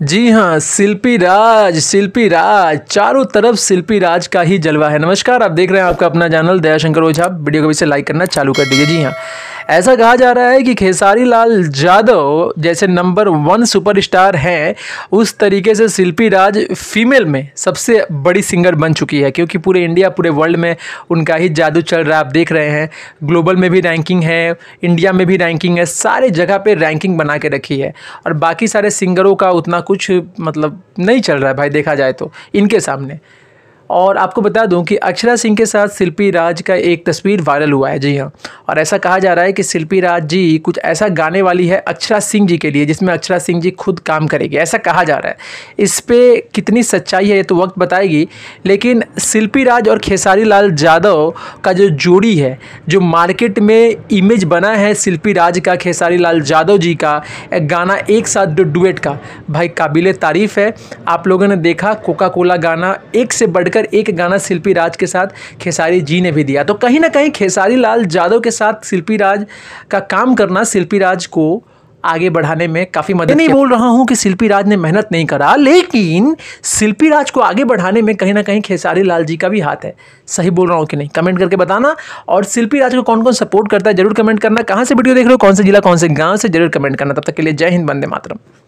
जी हाँ शिल्पी राज शिल्पी राज चारों तरफ शिल्पी राज का ही जलवा है नमस्कार आप देख रहे हैं आपका अपना चैनल दयाशंकर ओझा वीडियो को भी से लाइक करना चालू कर दीजिए जी हाँ ऐसा कहा जा रहा है कि खेसारी लाल जादव जैसे नंबर वन सुपरस्टार हैं उस तरीके से शिल्पी राज फीमेल में सबसे बड़ी सिंगर बन चुकी है क्योंकि पूरे इंडिया पूरे वर्ल्ड में उनका ही जादू चल रहा है आप देख रहे हैं ग्लोबल में भी रैंकिंग है इंडिया में भी रैंकिंग है सारे जगह पर रैंकिंग बना के रखी है और बाकी सारे सिंगरों का उतना कुछ मतलब नहीं चल रहा है भाई देखा जाए तो इनके सामने और आपको बता दूं कि अक्षरा सिंह के साथ शिल्पी राज का एक तस्वीर वायरल हुआ है जी हाँ और ऐसा कहा जा रहा है कि शिल्पी राज जी कुछ ऐसा गाने वाली है अक्षरा सिंह जी के लिए जिसमें अक्षरा सिंह जी खुद काम करेगी ऐसा कहा जा रहा है इस पर कितनी सच्चाई है ये तो वक्त बताएगी लेकिन शिल्पी राज और खेसारी लाल यादव का जो जोड़ी है जो मार्केट में इमेज बना है शिल्पी राज का खेसारी लाल यादव जी का गाना एक साथ डुएट का भाई काबिल तारीफ़ है आप लोगों ने देखा कोका कोला गाना एक से बढ़कर मिलकर एक गाना शिल्पी राज के साथ खेसारी जी ने भी दिया तो कहीं ना कहीं खेसारी लाल जादव के साथ शिल्पी राज का काम करना शिल्पी राज को आगे बढ़ाने में काफ़ी मदद नहीं बोल रहा हूँ कि शिल्पी राज ने मेहनत नहीं करा लेकिन शिल्पी राज को आगे बढ़ाने में कहीं ना कहीं खेसारी लाल जी का भी हाथ है सही बोल रहा हूँ कि नहीं कमेंट करके बताना और शिल्पी राज को कौन कौन सपोर्ट करता है जरूर कमेंट करना कहाँ से वीडियो देख रहे हो कौन से जिला कौन से गाँव से जरूर कमेंट करना तब तक के लिए जय हिंद बंदे मातरम